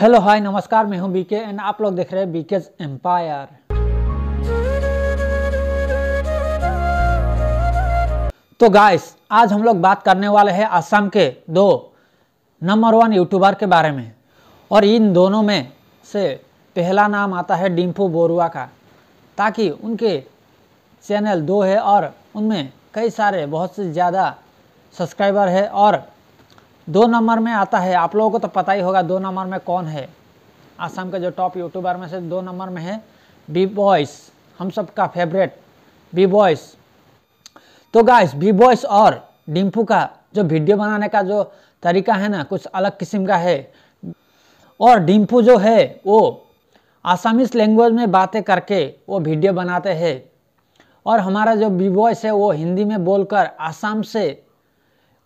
hello hi नमस्कार मैं हूं बीके एंड आप लोग देख रहे हैं बीकेज एम्पायर तो गाइस आज हम लोग बात करने वाले हैं असम के दो नंबर वन यूट्यूबर के बारे में और इन दोनों में से पहला नाम आता है डिम्पू बोरुआ का ताकि उनके चैनल दो है और उनमें कई सारे बहुत से ज़्यादा सब्सक्राइबर है और दो नंबर में आता है आप लोगों को तो पता ही होगा दो नंबर में कौन है आसाम के जो टॉप यूट्यूबर में से दो नंबर में है बी बॉयस हम सब का फेवरेट बी बॉयस तो गाइस बी बॉयस और डिम्पू का जो वीडियो बनाने का जो तरीका है ना कुछ अलग किस्म का है और डिम्पू जो है वो आसामीस लैंग्वेज में बातें करके वो वीडियो बनाते हैं और हमारा जो बी बॉयस है वो हिंदी में बोलकर आसाम से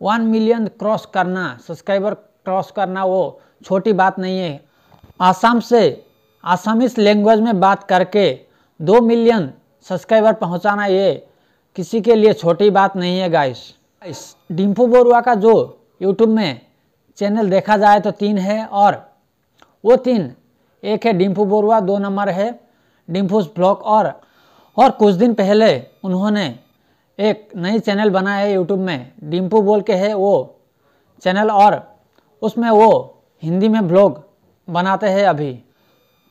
वन मिलियन क्रॉस करना सब्सक्राइबर क्रॉस करना वो छोटी बात नहीं है आसाम से आसामिस लैंग्वेज में बात करके दो मिलियन सब्सक्राइबर पहुंचाना ये किसी के लिए छोटी बात नहीं है गाइस इस डिम्पू बोरुआ का जो यूट्यूब में चैनल देखा जाए तो तीन है और वो तीन एक है डिम्पू बोरुआ दो नंबर है डिम्पूस ब्लॉक और और कुछ दिन पहले उन्होंने एक नई चैनल बना है यूट्यूब में डिम्पू बोल के है वो चैनल और उसमें वो हिंदी में ब्लॉग बनाते हैं अभी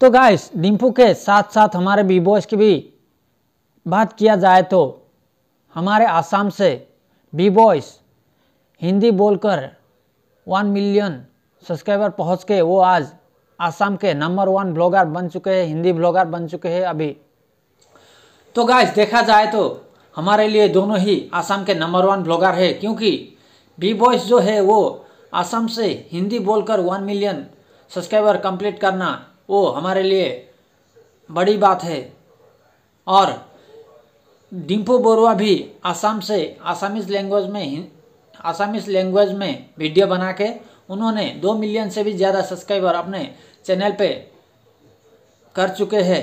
तो गाइस डिम्पू के साथ साथ हमारे बी बॉयस की भी बात किया जाए तो हमारे आसाम से बी बॉयस हिंदी बोलकर वन मिलियन सब्सक्राइबर पहुंच के वो आज आसाम के नंबर वन ब्लॉगर बन चुके हैं हिंदी ब्लॉगर बन चुके हैं अभी तो गाइस देखा जाए तो हमारे लिए दोनों ही आसाम के नंबर वन ब्लॉगर है क्योंकि बी बॉयस जो है वो आसाम से हिंदी बोलकर वन मिलियन सब्सक्राइबर कंप्लीट करना वो हमारे लिए बड़ी बात है और डिम्पू बोरुआ भी आसाम से आसामीज लैंग्वेज में आसामीज लैंग्वेज में वीडियो बना के उन्होंने दो मिलियन से भी ज़्यादा सब्सक्राइबर अपने चैनल पे कर चुके हैं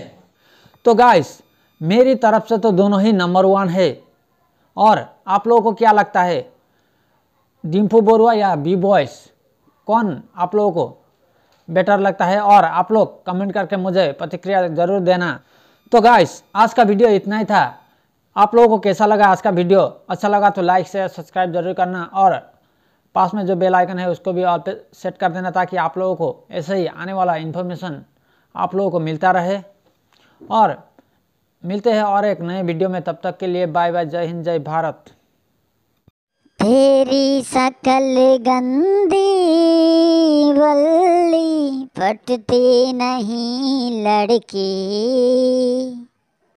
तो गाइस मेरी तरफ से तो दोनों ही नंबर वन है और आप लोगों को क्या लगता है डिम्फू बोरुआ या बी बॉयस कौन आप लोगों को बेटर लगता है और आप लोग कमेंट करके मुझे प्रतिक्रिया ज़रूर देना तो गाइस आज का वीडियो इतना ही था आप लोगों को कैसा लगा आज का वीडियो अच्छा लगा तो लाइक शेयर सब्सक्राइब जरूर करना और पास में जो बेल आइकन है उसको भी और पे सेट कर देना ताकि आप लोगों को ऐसे ही आने वाला इन्फॉर्मेशन आप लोगों को मिलता रहे और मिलते हैं और एक नए वीडियो में तब तक के लिए बाय बाय जय हिंद जय भारत तेरी सकल गंदी वल्ली पटती नहीं लड़की